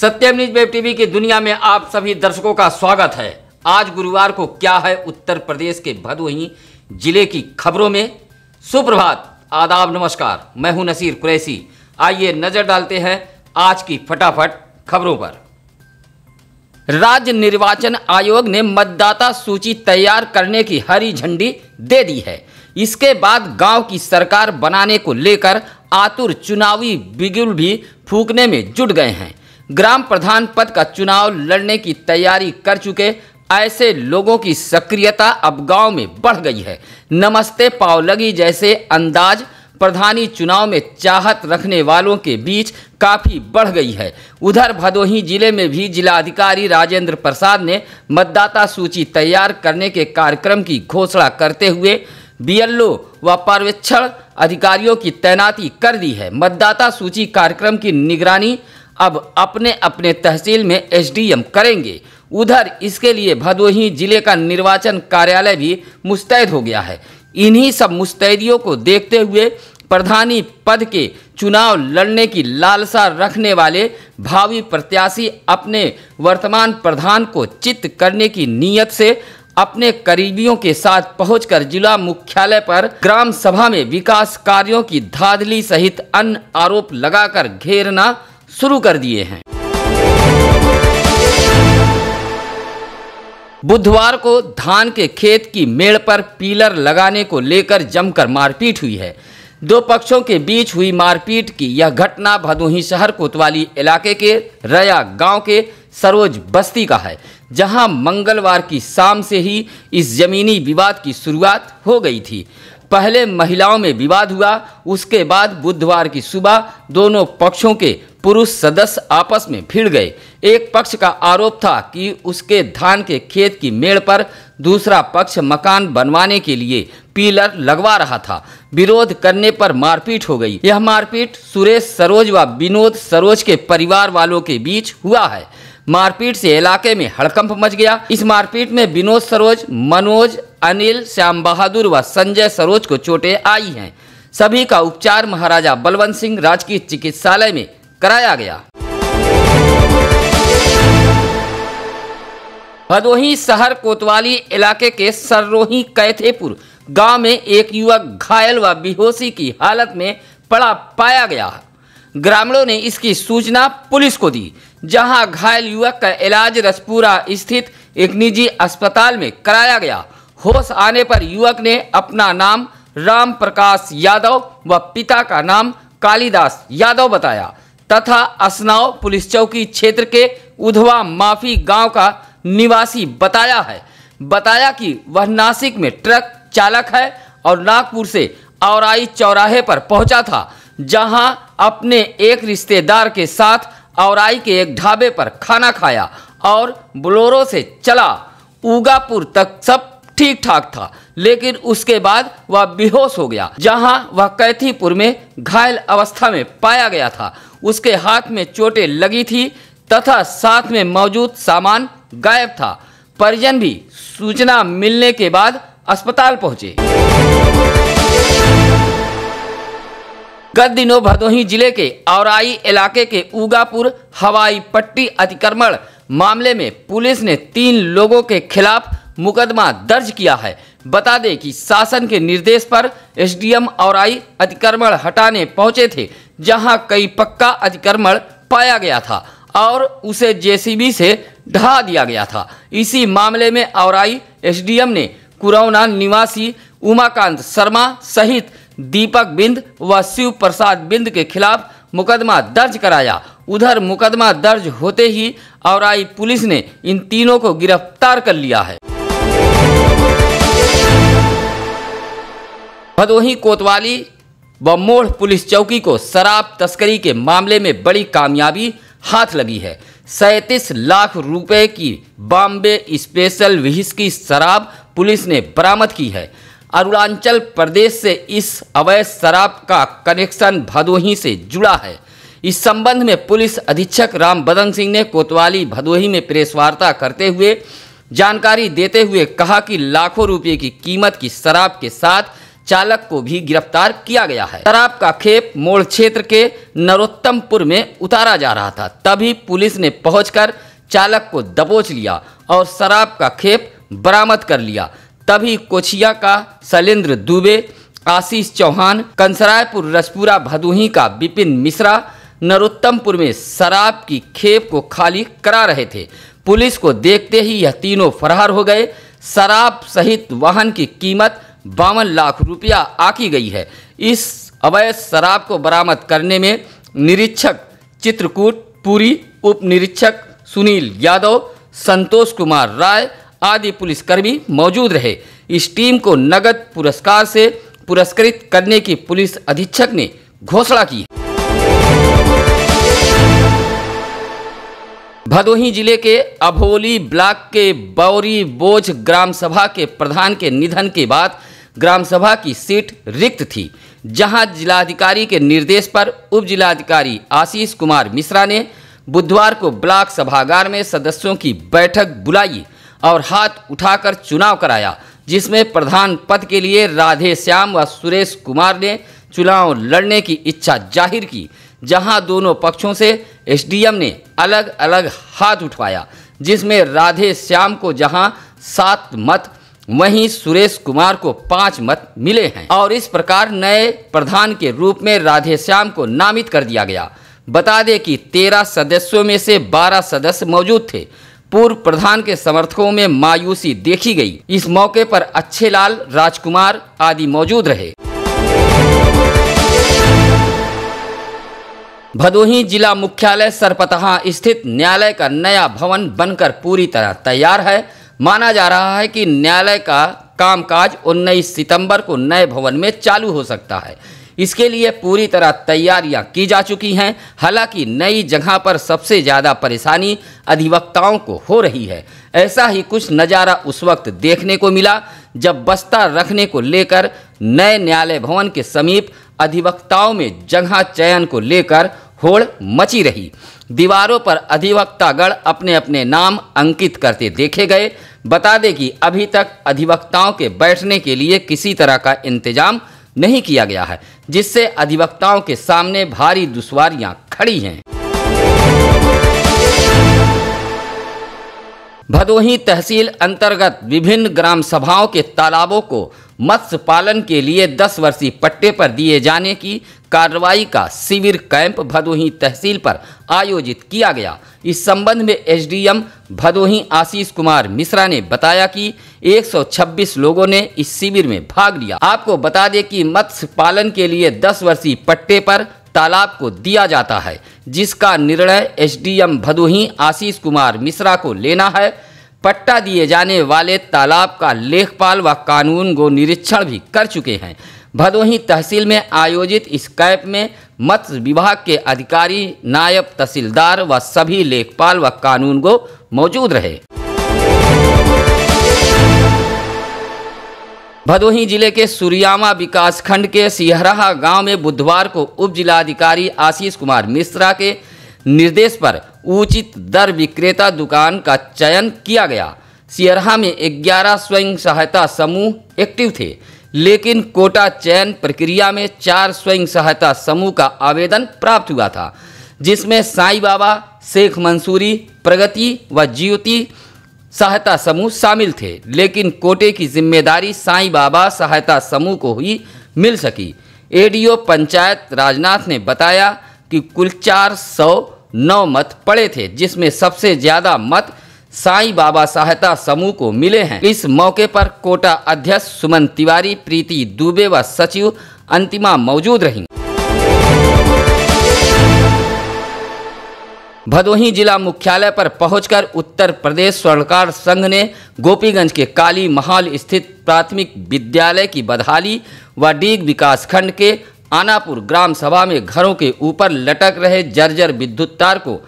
सत्यम news web TV की दुनिया में आप सभी दर्शकों का स्वागत है आज गुरुवार को क्या है उत्तर प्रदेश के भदोही जिले की खबरों में सुप्रभात आदाब नमस्कार मैं हूं नसीर कुरैसी आइए नजर डालते हैं आज की फटाफट खबरों पर राज्य निर्वाचन आयोग ने मतदाता सूची तैयार करने की हरी झंडी दे दी है इसके बाद गांव की सरकार बनाने को लेकर आतुर चुनावी बिगुल भी फूकने में जुट गए हैं ग्राम प्रधान पद का चुनाव लड़ने की तैयारी कर चुके ऐसे लोगों की सक्रियता अब गांव में बढ़ गई है नमस्ते पावलगी जैसे अंदाज प्रधानी चुनाव में चाहत रखने वालों के बीच काफ़ी बढ़ गई है उधर भदोही जिले में भी जिलाधिकारी राजेंद्र प्रसाद ने मतदाता सूची तैयार करने के कार्यक्रम की घोषणा करते हुए बीएलओ व पर्यवेक्षण अधिकारियों की तैनाती कर दी है मतदाता सूची कार्यक्रम की निगरानी अब अपने अपने तहसील में एसडीएम करेंगे उधर इसके लिए भदोही जिले का निर्वाचन कार्यालय भी मुस्तैद हो गया है इन्हीं सब मुस्तैदियों को देखते हुए प्रधानी पद के चुनाव लड़ने की लालसा रखने वाले भावी प्रत्याशी अपने वर्तमान प्रधान को चित्त करने की नीयत से अपने करीबियों के साथ पहुंचकर जिला मुख्यालय पर ग्राम सभा में विकास कार्यों की धाधली सहित अन्य आरोप लगाकर घेरना शुरू कर दिए हैं बुधवार को धान के खेत की मेड़ पर पीलर लगाने को लेकर जमकर मारपीट हुई है दो पक्षों के बीच हुई मारपीट की यह घटना भदोही शहर कोतवाली इलाके के रया गांव के सरोज बस्ती का है जहां मंगलवार की शाम से ही इस जमीनी विवाद की शुरुआत हो गई थी पहले महिलाओं में विवाद हुआ उसके बाद बुधवार की सुबह दोनों पक्षों के पुरुष सदस्य आपस में भिड़ गए एक पक्ष का आरोप था कि उसके धान के खेत की मेड़ पर दूसरा पक्ष मकान बनवाने के लिए पीलर लगवा रहा था विरोध करने पर मारपीट हो गई यह मारपीट सुरेश सरोज व विनोद सरोज के परिवार वालों के बीच हुआ है मारपीट से इलाके में हड़कंप मच गया इस मारपीट में विनोद सरोज मनोज अनिल श्याम बहादुर व संजय सरोज को चोटें आई हैं सभी का उपचार महाराजा बलवंत सिंह राजकीय चिकित्सालय में कराया गया भदोही शहर कोतवाली इलाके के सर्रोही कैथेपुर गांव में एक युवक घायल व बेहोशी की हालत में पड़ा पाया गया ग्रामीणों ने इसकी सूचना पुलिस को दी जहां घायल युवक का इलाज रसपुरा स्थित एक निजी अस्पताल में कराया गया होश आने पर युवक ने अपना नाम राम प्रकाश यादव व पिता का नाम कालिदास यादव बताया तथा असनाव पुलिस चौकी क्षेत्र के उधवा माफी गांव का निवासी बताया है बताया कि वह नासिक में ट्रक चालक है और नागपुर से औराई चौराहे पर पहुंचा था जहां अपने एक रिश्तेदार के साथ औराई के एक ढाबे पर खाना खाया और बोलोरो से चला उगापुर तक सब ठीक ठाक था लेकिन उसके बाद वह बेहोश हो गया जहां वह कैथीपुर में घायल अवस्था में पाया गया था उसके हाथ में चोटें लगी थी तथा साथ में मौजूद सामान गायब था परिजन भी सूचना मिलने के बाद अस्पताल पहुंचे गत दिनों भदोही जिले के औराई इलाके के उगापुर हवाई पट्टी अतिक्रमण मामले में पुलिस ने तीन लोगों के खिलाफ मुकदमा दर्ज किया है बता दें कि शासन के निर्देश पर एसडीएम और आई अतिक्रमण हटाने पहुंचे थे जहां कई पक्का अतिक्रमण पाया गया था और उसे जेसीबी से ढहा दिया गया था इसी मामले में औराई एसडीएम ने कुरौना निवासी उमाकांत शर्मा सहित दीपक बिंद व शिव प्रसाद बिंद के खिलाफ मुकदमा दर्ज कराया उधर मुकदमा दर्ज होते ही और पुलिस ने इन तीनों को गिरफ्तार कर लिया है भदोही कोतवाली व मोड़ पुलिस चौकी को शराब तस्करी के मामले में बड़ी कामयाबी हाथ लगी है सैंतीस लाख रुपए की बॉम्बे स्पेशल विहिस की शराब पुलिस ने बरामद की है अरुणाचल प्रदेश से इस अवैध शराब का कनेक्शन भदोही से जुड़ा है इस संबंध में पुलिस अधीक्षक राम बदन सिंह ने कोतवाली भदोही में प्रेस वार्ता करते हुए जानकारी देते हुए कहा कि लाखों रुपए की कीमत की शराब के साथ चालक को भी गिरफ्तार किया गया है शराब का खेप मोड़ क्षेत्र के नरोत्तमपुर में उतारा जा रहा था तभी पुलिस ने पहुंचकर चालक को दबोच लिया और शराब का खेप बरामद कर लिया तभी कोचिया का शैलेंद्र दुबे आशीष चौहान कंसरायपुर रसपुरा भदोही का विपिन मिश्रा नरोत्तमपुर में शराब की खेप को खाली करा रहे थे पुलिस को देखते ही यह तीनों फरार हो गए शराब सहित वाहन की कीमत बावन लाख रुपया आकी गई है इस अवैध शराब को बरामद करने में निरीक्षक चित्रकूट पुरी उप निरीक्षक सुनील यादव संतोष कुमार राय आदि पुलिसकर्मी मौजूद रहे इस टीम को नगद पुरस्कार से पुरस्कृत करने की पुलिस अधीक्षक ने घोषणा की भदोही जिले के अभोली ब्लॉक के बौरी बोझ ग्राम सभा के प्रधान के निधन के बाद ग्राम सभा की सीट रिक्त थी जहां जिलाधिकारी के निर्देश पर उप जिलाधिकारी आशीष कुमार मिश्रा ने बुधवार को ब्लॉक सभागार में सदस्यों की बैठक बुलाई और हाथ उठाकर चुनाव कराया जिसमें प्रधान पद के लिए राधे श्याम व सुरेश कुमार ने चुनाव लड़ने की इच्छा जाहिर की जहां दोनों पक्षों से एसडीएम ने अलग अलग हाथ उठवाया जिसमें राधे श्याम को जहां सात मत वहीं सुरेश कुमार को पांच मत मिले हैं और इस प्रकार नए प्रधान के रूप में राधे श्याम को नामित कर दिया गया बता दें कि तेरह सदस्यों में से बारह सदस्य मौजूद थे पूर्व प्रधान के समर्थकों में मायूसी देखी गई इस मौके पर अच्छे लाल राजकुमार आदि मौजूद रहे भदोही जिला मुख्यालय सरपतहा स्थित न्यायालय का नया भवन बनकर पूरी तरह तैयार है माना जा रहा है कि न्यायालय का कामकाज 19 सितंबर को नए भवन में चालू हो सकता है इसके लिए पूरी तरह तैयारियां की जा चुकी हैं हालांकि नई जगह पर सबसे ज़्यादा परेशानी अधिवक्ताओं को हो रही है ऐसा ही कुछ नज़ारा उस वक्त देखने को मिला जब बस्ता रखने को लेकर नए न्यायालय भवन के समीप अधिवक्ताओं में जगह चयन को लेकर होड़ मची रही दीवारों पर अधिवक्तागण अपने अपने नाम अंकित करते देखे गए बता दें कि अभी तक अधिवक्ताओं के बैठने के लिए किसी तरह का इंतजाम नहीं किया गया है जिससे अधिवक्ताओं के सामने भारी दुश्वारियां खड़ी हैं भदोही तहसील अंतर्गत विभिन्न ग्राम सभाओं के तालाबों को मत्स्य पालन के लिए 10 वर्षीय पट्टे पर दिए जाने की कार्रवाई का शिविर कैंप भदोही तहसील पर आयोजित किया गया इस संबंध में एसडीएम भदोही आशीष कुमार मिश्रा ने बताया कि 126 लोगों ने इस शिविर में भाग लिया आपको बता दें कि मत्स्य पालन के लिए 10 वर्षीय पट्टे पर तालाब को दिया जाता है जिसका निर्णय एसडीएम भदोही आशीष कुमार मिश्रा को लेना है पट्टा दिए जाने वाले तालाब का लेखपाल व कानून गो निरीक्षण भी कर चुके हैं भदोही तहसील में आयोजित इस कैंप में मत्स्य विभाग के अधिकारी नायब तहसीलदार व सभी लेखपाल व कानून गो मौजूद रहे भदोही जिले के सूर्यामा विकासखंड के सिहराहा गांव में बुधवार को उप जिलाधिकारी आशीष कुमार मिश्रा के निर्देश पर उचित दर विक्रेता दुकान का चयन किया गया सियरहा में ग्यारह स्वयं सहायता समूह एक्टिव थे लेकिन कोटा चयन प्रक्रिया में चार स्वयं सहायता समूह का आवेदन प्राप्त हुआ था जिसमें साईं बाबा शेख मंसूरी प्रगति व ज्योति सहायता समूह शामिल थे लेकिन कोटे की जिम्मेदारी साईं बाबा सहायता समूह को ही मिल सकी एडीओ पंचायत राजनाथ ने बताया कि कुल चार सौ नौ मत पड़े थे जिसमें सबसे ज्यादा मत साईं बाबा सहायता समूह को मिले हैं इस मौके पर कोटा अध्यक्ष सुमन तिवारी प्रीति दुबे व सचिव अंतिमा मौजूद रही भदोही जिला मुख्यालय पर पहुंचकर उत्तर प्रदेश स्वर्णकार संघ ने गोपीगंज के काली महाल स्थित प्राथमिक विद्यालय की बदहाली व डीग विकास खंड के आनापुर ग्राम सभा में घरों के ऊपर लटक रहे जर्जर विद्युत तार को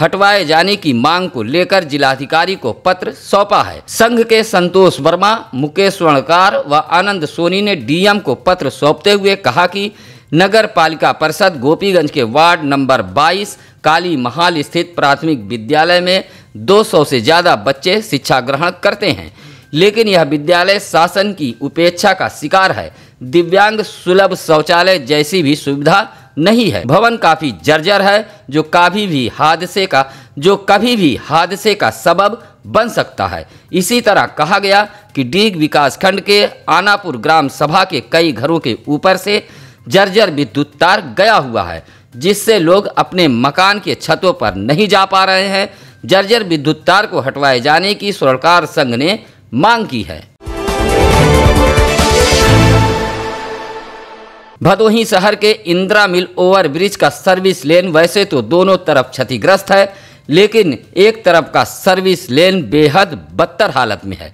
हटवाए जाने की मांग को लेकर जिलाधिकारी को पत्र सौंपा है संघ के संतोष वर्मा मुकेश स्वर्णकार व आनंद सोनी ने डीएम को पत्र सौंपते हुए कहा कि नगर पालिका परिषद गोपीगंज के वार्ड नंबर 22 काली महाल स्थित प्राथमिक विद्यालय में 200 से ज़्यादा बच्चे शिक्षा ग्रहण करते हैं लेकिन यह विद्यालय शासन की उपेक्षा का शिकार है दिव्यांग सुलभ शौचालय जैसी भी सुविधा नहीं है भवन काफ़ी जर्जर है जो कभी भी हादसे का जो कभी भी हादसे का सबब बन सकता है इसी तरह कहा गया कि डीग विकासखंड के आनापुर ग्राम सभा के कई घरों के ऊपर से जर्जर विद्युत तार गया हुआ है जिससे लोग अपने मकान के छतों पर नहीं जा पा रहे हैं जर्जर विद्युत तार को हटवाए जाने की सरकार संघ ने मांग की है भदोही शहर के इंदिरा मिल ओवर ब्रिज का सर्विस लेन वैसे तो दोनों तरफ क्षतिग्रस्त है लेकिन एक तरफ का सर्विस लेन बेहद बदतर हालत में है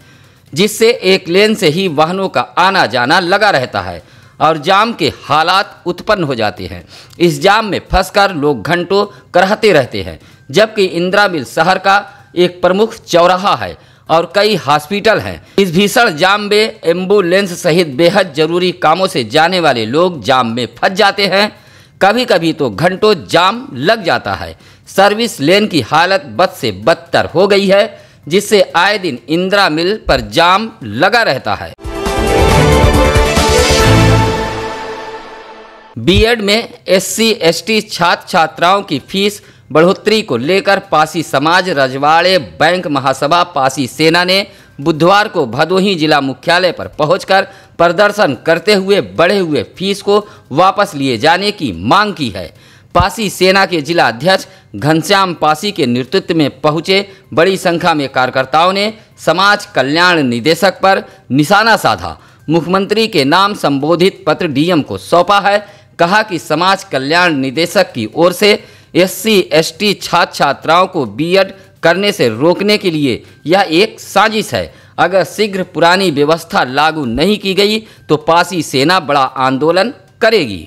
जिससे एक लेन से ही वाहनों का आना जाना लगा रहता है और जाम के हालात उत्पन्न हो जाते हैं इस जाम में फंसकर लोग घंटों करहते रहते हैं जबकि इंदिरा मिल शहर का एक प्रमुख चौराहा है और कई हॉस्पिटल हैं इस भीषण जाम में एम्बुलेंस सहित बेहद जरूरी कामों से जाने वाले लोग जाम में फंस जाते हैं कभी कभी तो घंटों जाम लग जाता है सर्विस लेन की हालत बद से बदतर हो गई है जिससे आए दिन इंदिरा मिल पर जाम लगा रहता है बीएड में एससी एसटी छात्र छात्राओं की फीस बढ़ोतरी को लेकर पासी समाज रजवाड़े बैंक महासभा पासी सेना ने बुधवार को भदोही जिला मुख्यालय पर पहुंचकर प्रदर्शन करते हुए बढ़े हुए फीस को वापस लिए जाने की मांग की है पासी सेना के जिला अध्यक्ष घनश्याम पासी के नेतृत्व में पहुंचे बड़ी संख्या में कार्यकर्ताओं ने समाज कल्याण निदेशक पर निशाना साधा मुख्यमंत्री के नाम संबोधित पत्र डीएम को सौंपा है कहा कि समाज कल्याण निदेशक की ओर से एससी एसटी छात्र छात्राओं को बीएड करने से रोकने के लिए यह एक साजिश है अगर शीघ्र पुरानी व्यवस्था लागू नहीं की गई तो पासी सेना बड़ा आंदोलन करेगी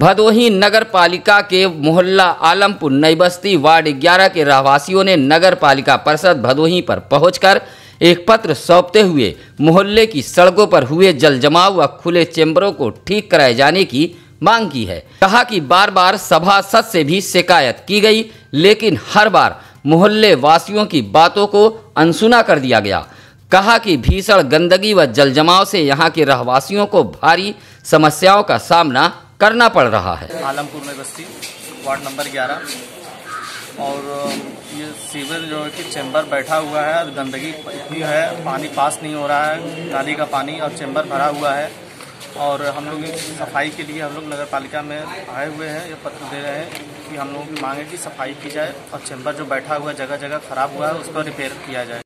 भदोही नगर पालिका के मोहल्ला आलमपुर नई बस्ती वार्ड ग्यारह के रहवासियों ने नगर पालिका परिषद भदोही पर पहुंचकर एक पत्र सौंपते हुए मोहल्ले की सड़कों पर हुए जल जमाव व खुले चैम्बरों को ठीक कराए जाने की मांग की है कहा कि बार बार सभासद से भी शिकायत की गई लेकिन हर बार मोहल्ले वासियों की बातों को अनसुना कर दिया गया कहा कि भीषण गंदगी व जल जमाव से यहाँ के रहवासियों को भारी समस्याओं का सामना करना पड़ रहा है आलमपुर में बस्ती वार्ड नंबर और ये सीवर जो है कि चैम्बर बैठा हुआ है और गंदगी इतनी है पानी पास नहीं हो रहा है नाली का पानी और चैम्बर भरा हुआ है और हम लोग सफाई के लिए हम लोग नगर पालिका में आए हुए हैं ये पत्र दे रहे हैं कि हम लोगों की मांग है कि सफाई की जाए और चैम्बर जो बैठा हुआ है जगह जगह ख़राब हुआ है उसको रिपेयर किया जाए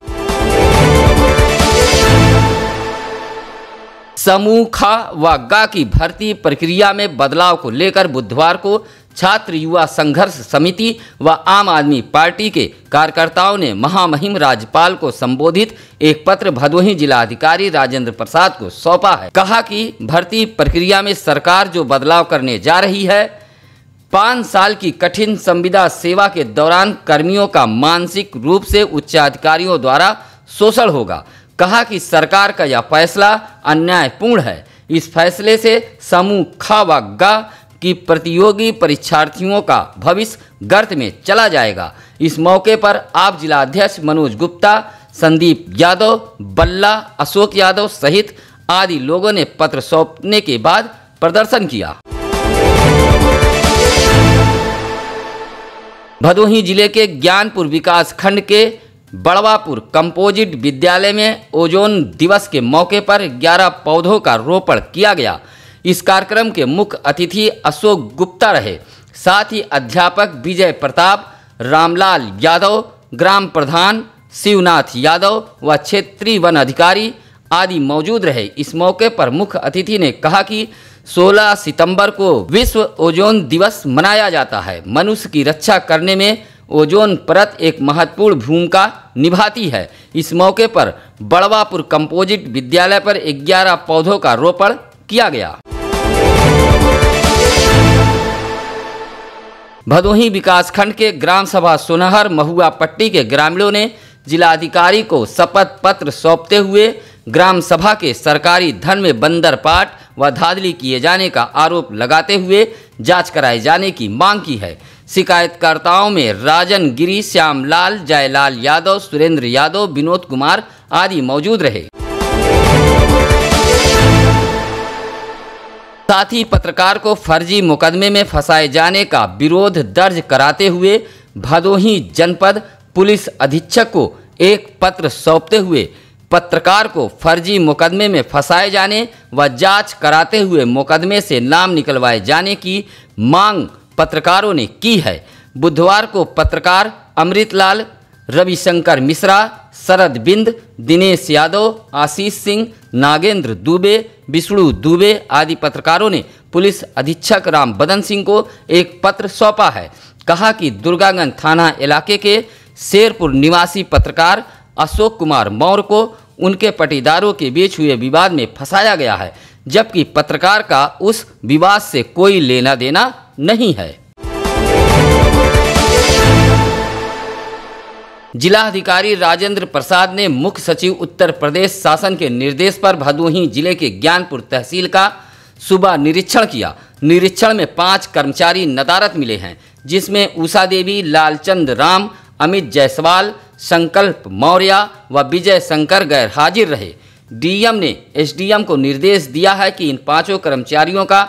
समूह खा व गा की भर्ती प्रक्रिया में बदलाव को लेकर बुधवार को छात्र युवा संघर्ष समिति व आम आदमी पार्टी के कार्यकर्ताओं ने महामहिम राज्यपाल को संबोधित एक पत्र भदोही जिलाधिकारी राजेंद्र प्रसाद को सौंपा है कहा कि भर्ती प्रक्रिया में सरकार जो बदलाव करने जा रही है पाँच साल की कठिन संविदा सेवा के दौरान कर्मियों का मानसिक रूप से उच्चाधिकारियों द्वारा शोषण होगा कहा कि सरकार का यह फैसला अन्यायपूर्ण है इस फैसले से समूह खा व गा कि प्रतियोगी परीक्षार्थियों का भविष्य गर्त में चला जाएगा इस मौके पर आप जिलाध्यक्ष मनोज गुप्ता संदीप यादव बल्ला अशोक यादव सहित आदि लोगों ने पत्र सौंपने के बाद प्रदर्शन किया भदोही जिले के ज्ञानपुर विकास खंड के बड़वापुर कंपोजिट विद्यालय में ओजोन दिवस के मौके पर 11 पौधों का रोपण किया गया इस कार्यक्रम के मुख्य अतिथि अशोक गुप्ता रहे साथ ही अध्यापक विजय प्रताप रामलाल यादव ग्राम प्रधान शिवनाथ यादव व क्षेत्रीय वन अधिकारी आदि मौजूद रहे इस मौके पर मुख्य अतिथि ने कहा कि 16 सितंबर को विश्व ओजोन दिवस मनाया जाता है मनुष्य की रक्षा करने में ओजोन परत एक महत्वपूर्ण भूमिका निभाती है इस मौके पर बड़वापुर कंपोजिट विद्यालय पर 11 पौधों का रोपण किया गया भदोही विकासखंड के ग्राम सभा सुनहर महुआ पट्टी के ग्रामीणों ने जिलाधिकारी को शपथ पत्र सौंपते हुए ग्राम सभा के सरकारी धन में बंदरपाट व धाधली किए जाने का आरोप लगाते हुए जांच कराए जाने की मांग की है शिकायतकर्ताओं में राजन गिरी श्यामलाल जयलाल यादव सुरेंद्र यादव विनोद कुमार आदि मौजूद रहे साथ ही पत्रकार को फर्जी मुकदमे में फंसाए जाने का विरोध दर्ज कराते हुए भदोही जनपद पुलिस अधीक्षक को एक पत्र सौंपते हुए पत्रकार को फर्जी मुकदमे में फंसाए जाने व जांच कराते हुए मुकदमे से नाम निकलवाए जाने की मांग पत्रकारों ने की है बुधवार को पत्रकार अमृतलाल रविशंकर मिश्रा शरद बिंद दिनेश यादव आशीष सिंह नागेंद्र दुबे विष्णु दुबे आदि पत्रकारों ने पुलिस अधीक्षक राम बदन सिंह को एक पत्र सौंपा है कहा कि दुर्गागंज थाना इलाके के शेरपुर निवासी पत्रकार अशोक कुमार मौर्य को उनके पटीदारों के बीच हुए विवाद में फंसाया गया है जबकि पत्रकार का उस विवाद से कोई लेना देना नहीं है जिलाधिकारी राजेंद्र प्रसाद ने मुख्य सचिव उत्तर प्रदेश शासन के निर्देश पर भदोही जिले के ज्ञानपुर तहसील का सुबह निरीक्षण किया निरीक्षण में पांच कर्मचारी नदारत मिले हैं जिसमें उषा देवी लालचंद राम अमित जायसवाल संकल्प मौर्य व विजय शंकर गैर हाजिर रहे डीएम ने एसडीएम को निर्देश दिया है कि इन पांचों कर्मचारियों का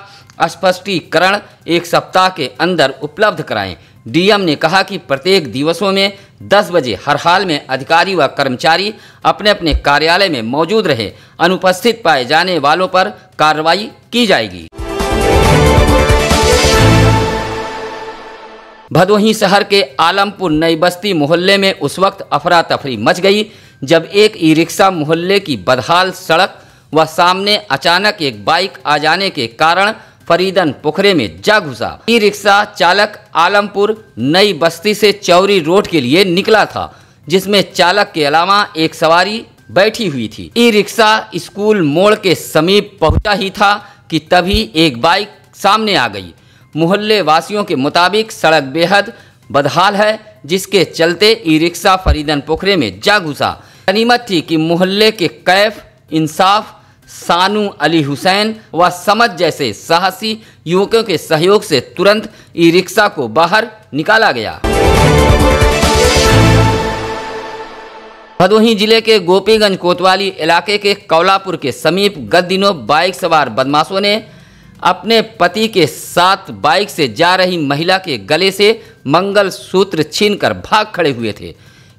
स्पष्टीकरण एक सप्ताह के अंदर उपलब्ध कराएं डीएम ने कहा कि प्रत्येक दिवसों में 10 बजे हर हाल में अधिकारी व कर्मचारी अपने अपने कार्यालय में मौजूद रहे अनुपस्थित पाए जाने वालों पर कार्रवाई की जाएगी भदोही शहर के आलमपुर नई बस्ती मोहल्ले में उस वक्त अफरा तफरी मच गई जब एक ई रिक्शा मोहल्ले की बदहाल सड़क व सामने अचानक एक बाइक आ जाने के कारण फरीदन पोखरे में जा घुसा ई रिक्शा चालक आलमपुर नई बस्ती से चौरी रोड के लिए निकला था जिसमें चालक के अलावा एक सवारी बैठी हुई थी ई रिक्शा स्कूल मोड़ के समीप पहुंचा ही था कि तभी एक बाइक सामने आ गई मोहल्ले वासियों के मुताबिक सड़क बेहद बदहाल है जिसके चलते ई रिक्शा फरीदन पोखरे में जा घुसा गनीमत थी कि मोहल्ले के कैफ इंसाफ सानू अली हुसैन व समझ जैसे साहसी युवकों के सहयोग से तुरंत ई रिक्शा को बाहर निकाला गया भदोही जिले के गोपीगंज कोतवाली इलाके के कौलापुर के समीप गत दिनों बाइक सवार बदमाशों ने अपने पति के साथ बाइक से जा रही महिला के गले से मंगलसूत्र छीनकर भाग खड़े हुए थे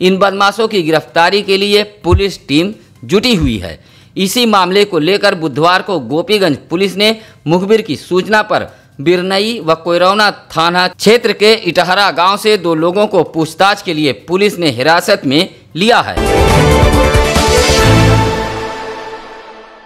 इन बदमाशों की गिरफ्तारी के लिए पुलिस टीम जुटी हुई है इसी मामले को लेकर बुधवार को गोपीगंज पुलिस ने मुखबिर की सूचना पर बिरनई व कोयरौना थाना क्षेत्र के इटहरा गांव से दो लोगों को पूछताछ के लिए पुलिस ने हिरासत में लिया है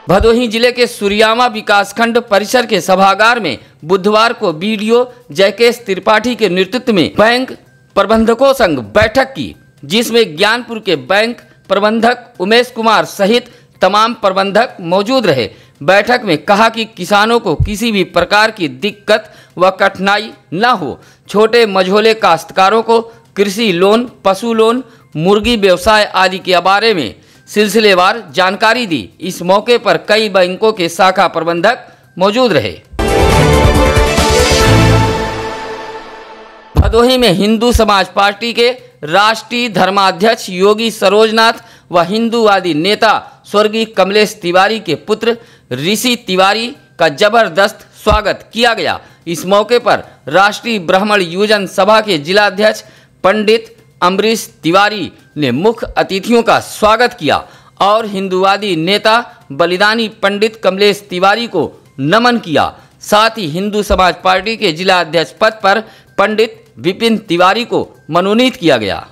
भदोही जिले के सुरियामा विकासखंड परिसर के सभागार में बुधवार को बीडीओ जयकेश त्रिपाठी के नेतृत्व में बैंक प्रबंधकों संग बैठक की जिसमें ज्ञानपुर के बैंक प्रबंधक उमेश कुमार सहित तमाम प्रबंधक मौजूद रहे बैठक में कहा कि किसानों को किसी भी प्रकार की दिक्कत व कठिनाई न हो छोटे मझोले काश्तकारों को कृषि लोन पशु लोन मुर्गी व्यवसाय आदि के बारे में सिलसिलेवार जानकारी दी इस मौके पर कई बैंकों के शाखा प्रबंधक मौजूद रहे भदोही में हिंदू समाज पार्टी के राष्ट्रीय धर्माध्यक्ष योगी सरोजनाथ व हिंदूवादी नेता स्वर्गीय कमलेश तिवारी के पुत्र ऋषि तिवारी का जबरदस्त स्वागत किया गया इस मौके पर राष्ट्रीय ब्राह्मण योजन सभा के जिलाध्यक्ष पंडित अमरीश तिवारी ने मुख्य अतिथियों का स्वागत किया और हिंदुवादी नेता बलिदानी पंडित कमलेश तिवारी को नमन किया साथ ही हिंदू समाज पार्टी के जिला अध्यक्ष पद पर पंडित विपिन तिवारी को मनोनीत किया गया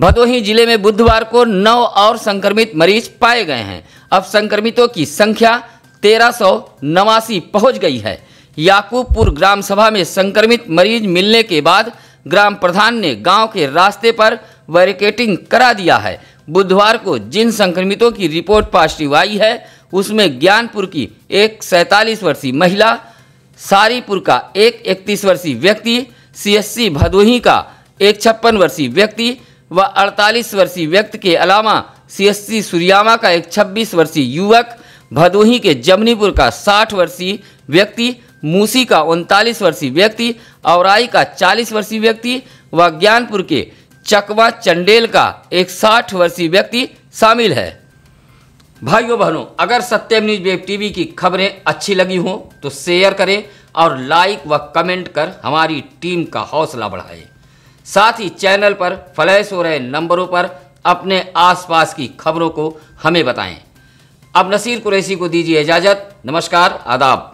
भदोही जिले में बुधवार को नौ और संक्रमित मरीज पाए गए हैं अब संक्रमितों की संख्या तेरह सौ नवासी पहुँच गई है याकूबपुर ग्राम सभा में संक्रमित मरीज मिलने के बाद ग्राम प्रधान ने गांव के रास्ते पर बैरिकेटिंग करा दिया है बुधवार को जिन संक्रमितों की रिपोर्ट पॉजिटिव आई है उसमें ज्ञानपुर की एक सैतालीस वर्षीय महिला सारीपुर का एक इकतीस वर्षीय व्यक्ति सी भदोही का एक छप्पन वर्षीय व्यक्ति व अड़तालीस वर्षीय व्यक्ति के अलावा सीएससी सूर्यामा का एक छब्बीस वर्षीय युवक भदोही के जमनीपुर का साठ वर्षीय व्यक्ति मूसी का उनतालीस वर्षीय व्यक्ति औराई का चालीस वर्षीय व्यक्ति व ज्ञानपुर के चकवा चंडेल का एक साठ वर्षीय व्यक्ति शामिल है भाइयों बहनों अगर सत्यम न्यूज वेब टीवी की खबरें अच्छी लगी हों तो शेयर करें और लाइक व कमेंट कर हमारी टीम का हौसला बढ़ाएं साथ ही चैनल पर फ्लैश हो रहे नंबरों पर अपने आसपास की खबरों को हमें बताएं अब नसीर कुरैशी को दीजिए इजाज़त नमस्कार आदाब